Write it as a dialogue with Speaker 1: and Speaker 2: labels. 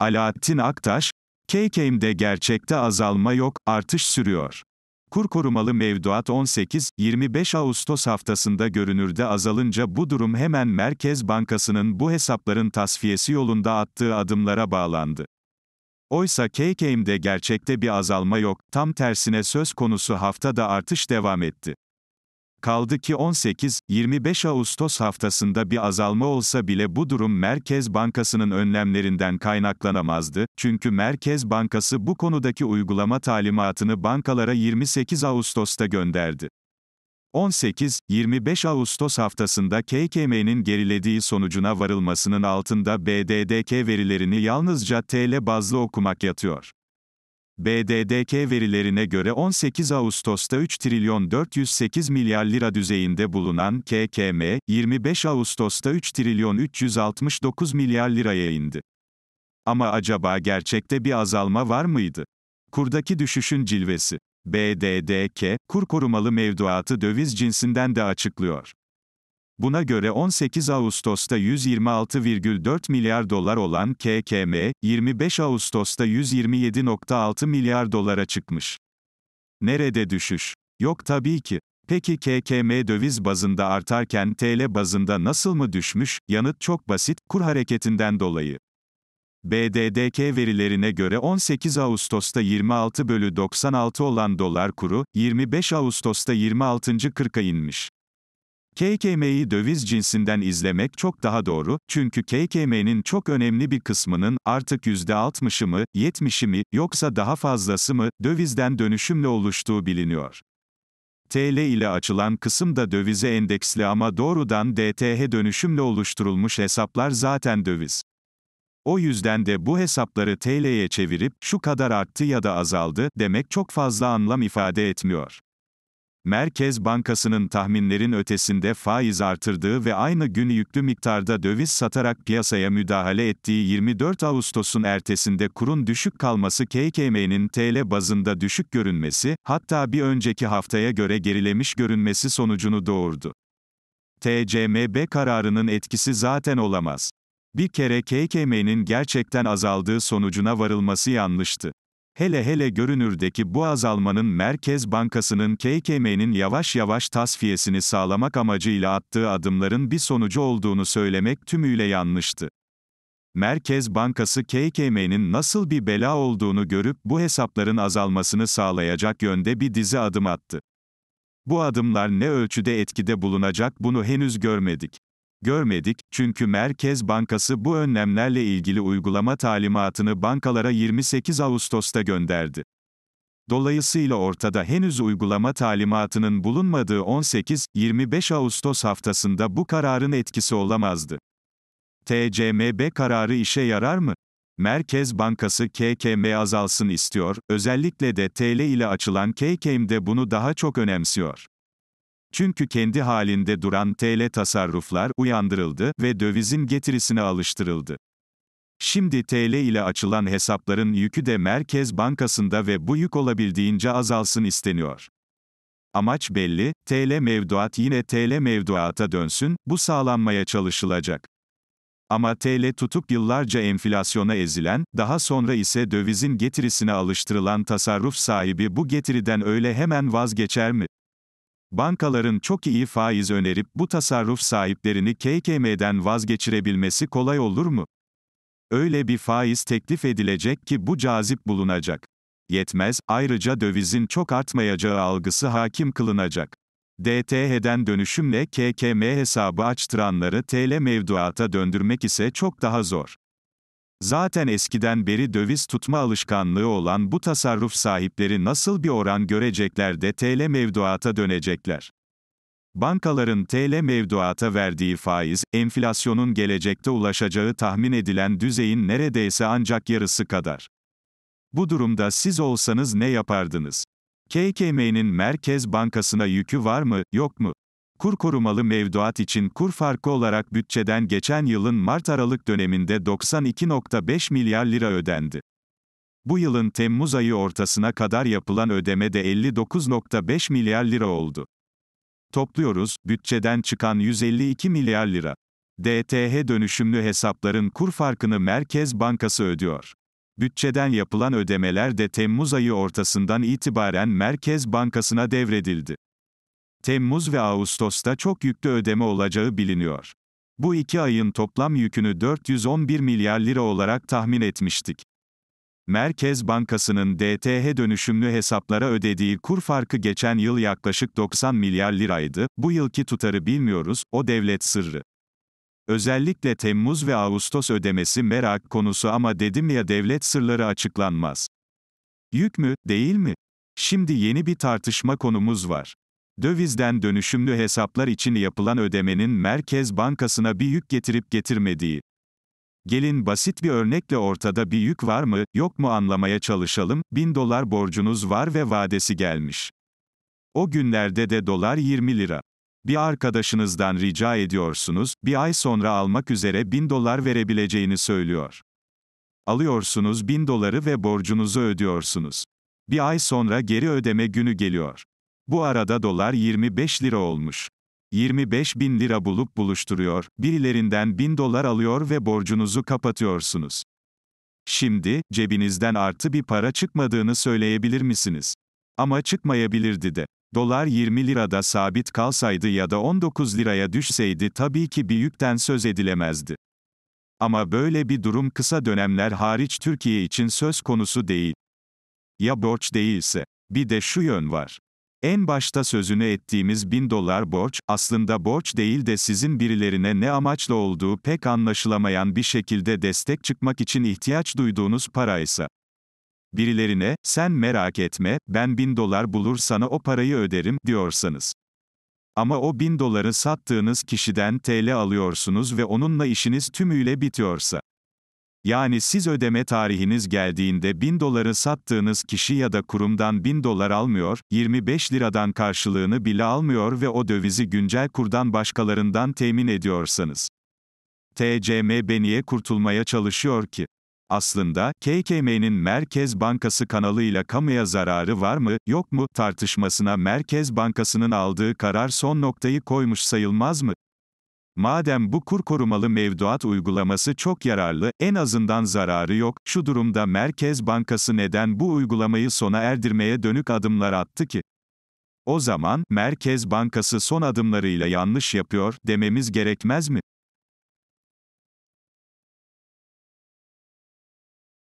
Speaker 1: Alaaddin Aktaş, KKM'de gerçekte azalma yok, artış sürüyor. Kur korumalı mevduat 18-25 Ağustos haftasında görünürde azalınca bu durum hemen Merkez Bankası'nın bu hesapların tasfiyesi yolunda attığı adımlara bağlandı. Oysa KKM'de gerçekte bir azalma yok, tam tersine söz konusu haftada artış devam etti. Kaldı ki 18-25 Ağustos haftasında bir azalma olsa bile bu durum Merkez Bankası'nın önlemlerinden kaynaklanamazdı. Çünkü Merkez Bankası bu konudaki uygulama talimatını bankalara 28 Ağustos'ta gönderdi. 18-25 Ağustos haftasında KKM'nin gerilediği sonucuna varılmasının altında BDDK verilerini yalnızca TL bazlı okumak yatıyor. BDDK verilerine göre 18 Ağustos'ta 3 trilyon 408 milyar lira düzeyinde bulunan KKM, 25 Ağustos'ta 3 trilyon 369 milyar liraya indi. Ama acaba gerçekte bir azalma var mıydı? Kurdaki düşüşün cilvesi. BDDK, kur korumalı mevduatı döviz cinsinden de açıklıyor. Buna göre 18 Ağustos'ta 126,4 milyar dolar olan KKM, 25 Ağustos'ta 127,6 milyar dolara çıkmış. Nerede düşüş? Yok tabii ki. Peki KKM döviz bazında artarken TL bazında nasıl mı düşmüş? Yanıt çok basit, kur hareketinden dolayı. BDDK verilerine göre 18 Ağustos'ta 26 bölü 96 olan dolar kuru, 25 Ağustos'ta 26. 40'a inmiş. KKM'yi döviz cinsinden izlemek çok daha doğru, çünkü KKM'nin çok önemli bir kısmının, artık %60'ı mı, 70'i mi, yoksa daha fazlası mı, dövizden dönüşümle oluştuğu biliniyor. TL ile açılan kısım da dövize endeksli ama doğrudan DTH dönüşümle oluşturulmuş hesaplar zaten döviz. O yüzden de bu hesapları TL'ye çevirip şu kadar arttı ya da azaldı demek çok fazla anlam ifade etmiyor. Merkez Bankası'nın tahminlerin ötesinde faiz artırdığı ve aynı gün yüklü miktarda döviz satarak piyasaya müdahale ettiği 24 Ağustos'un ertesinde kurun düşük kalması KKM'nin TL bazında düşük görünmesi, hatta bir önceki haftaya göre gerilemiş görünmesi sonucunu doğurdu. TCMB kararının etkisi zaten olamaz. Bir kere KKM'nin gerçekten azaldığı sonucuna varılması yanlıştı. Hele hele görünürdeki bu azalmanın Merkez Bankası'nın KKM'nin yavaş yavaş tasfiyesini sağlamak amacıyla attığı adımların bir sonucu olduğunu söylemek tümüyle yanlıştı. Merkez Bankası KKM'nin nasıl bir bela olduğunu görüp bu hesapların azalmasını sağlayacak yönde bir dizi adım attı. Bu adımlar ne ölçüde etkide bulunacak bunu henüz görmedik görmedik, çünkü Merkez Bankası bu önlemlerle ilgili uygulama talimatını bankalara 28 Ağustos'ta gönderdi. Dolayısıyla ortada henüz uygulama talimatının bulunmadığı 18-25 Ağustos haftasında bu kararın etkisi olamazdı. TCMB kararı işe yarar mı? Merkez Bankası KKM azalsın istiyor, özellikle de TL ile açılan KKM'de bunu daha çok önemsiyor. Çünkü kendi halinde duran TL tasarruflar uyandırıldı ve dövizin getirisine alıştırıldı. Şimdi TL ile açılan hesapların yükü de Merkez Bankası'nda ve bu yük olabildiğince azalsın isteniyor. Amaç belli, TL mevduat yine TL mevduata dönsün, bu sağlanmaya çalışılacak. Ama TL tutup yıllarca enflasyona ezilen, daha sonra ise dövizin getirisine alıştırılan tasarruf sahibi bu getiriden öyle hemen vazgeçer mi? bankaların çok iyi faiz önerip bu tasarruf sahiplerini KKM'den vazgeçirebilmesi kolay olur mu? Öyle bir faiz teklif edilecek ki bu cazip bulunacak. Yetmez, ayrıca dövizin çok artmayacağı algısı hakim kılınacak. DTH'den dönüşümle KKM hesabı açtıranları TL mevduata döndürmek ise çok daha zor. Zaten eskiden beri döviz tutma alışkanlığı olan bu tasarruf sahipleri nasıl bir oran görecekler de TL mevduata dönecekler. Bankaların TL mevduata verdiği faiz, enflasyonun gelecekte ulaşacağı tahmin edilen düzeyin neredeyse ancak yarısı kadar. Bu durumda siz olsanız ne yapardınız? KKM'nin Merkez Bankası'na yükü var mı, yok mu? Kur korumalı mevduat için kur farkı olarak bütçeden geçen yılın Mart-Aralık döneminde 92.5 milyar lira ödendi. Bu yılın Temmuz ayı ortasına kadar yapılan ödeme de 59.5 milyar lira oldu. Topluyoruz, bütçeden çıkan 152 milyar lira. DTH dönüşümlü hesapların kur farkını Merkez Bankası ödüyor. Bütçeden yapılan ödemeler de Temmuz ayı ortasından itibaren Merkez Bankası'na devredildi. Temmuz ve Ağustos'ta çok yüklü ödeme olacağı biliniyor. Bu iki ayın toplam yükünü 411 milyar lira olarak tahmin etmiştik. Merkez Bankası'nın DTH dönüşümlü hesaplara ödediği kur farkı geçen yıl yaklaşık 90 milyar liraydı, bu yılki tutarı bilmiyoruz, o devlet sırrı. Özellikle Temmuz ve Ağustos ödemesi merak konusu ama dedim ya devlet sırları açıklanmaz. Yük mü, değil mi? Şimdi yeni bir tartışma konumuz var. Dövizden dönüşümlü hesaplar için yapılan ödemenin Merkez Bankası'na bir yük getirip getirmediği. Gelin basit bir örnekle ortada bir yük var mı, yok mu anlamaya çalışalım. 1000 dolar borcunuz var ve vadesi gelmiş. O günlerde de dolar 20 lira. Bir arkadaşınızdan rica ediyorsunuz, bir ay sonra almak üzere 1000 dolar verebileceğini söylüyor. Alıyorsunuz 1000 doları ve borcunuzu ödüyorsunuz. Bir ay sonra geri ödeme günü geliyor. Bu arada dolar 25 lira olmuş. 25 bin lira bulup buluşturuyor, birilerinden bin dolar alıyor ve borcunuzu kapatıyorsunuz. Şimdi, cebinizden artı bir para çıkmadığını söyleyebilir misiniz? Ama çıkmayabilirdi de. Dolar 20 lirada sabit kalsaydı ya da 19 liraya düşseydi tabii ki bir yükten söz edilemezdi. Ama böyle bir durum kısa dönemler hariç Türkiye için söz konusu değil. Ya borç değilse, bir de şu yön var. En başta sözünü ettiğimiz bin dolar borç, aslında borç değil de sizin birilerine ne amaçla olduğu pek anlaşılamayan bir şekilde destek çıkmak için ihtiyaç duyduğunuz paraysa. Birilerine, sen merak etme, ben bin dolar bulur sana o parayı öderim, diyorsanız. Ama o bin doları sattığınız kişiden TL alıyorsunuz ve onunla işiniz tümüyle bitiyorsa. Yani siz ödeme tarihiniz geldiğinde 1000 doları sattığınız kişi ya da kurumdan 1000 dolar almıyor, 25 liradan karşılığını bile almıyor ve o dövizi güncel kurdan başkalarından temin ediyorsanız. TCM Beniye kurtulmaya çalışıyor ki. Aslında, KKM'nin Merkez Bankası kanalıyla kamuya zararı var mı, yok mu tartışmasına Merkez Bankası'nın aldığı karar son noktayı koymuş sayılmaz mı? Madem bu kur korumalı mevduat uygulaması çok yararlı, en azından zararı yok, şu durumda Merkez Bankası neden bu uygulamayı sona erdirmeye dönük adımlar attı ki? O zaman, Merkez Bankası son adımlarıyla yanlış yapıyor, dememiz gerekmez mi?